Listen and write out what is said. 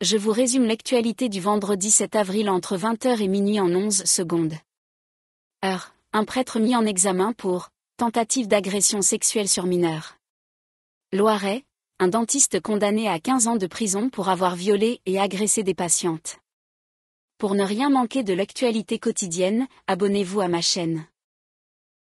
je vous résume l'actualité du vendredi 7 avril entre 20h et minuit en 11 secondes. Heure, un prêtre mis en examen pour tentative d'agression sexuelle sur mineur. Loiret, un dentiste condamné à 15 ans de prison pour avoir violé et agressé des patientes. Pour ne rien manquer de l'actualité quotidienne, abonnez-vous à ma chaîne.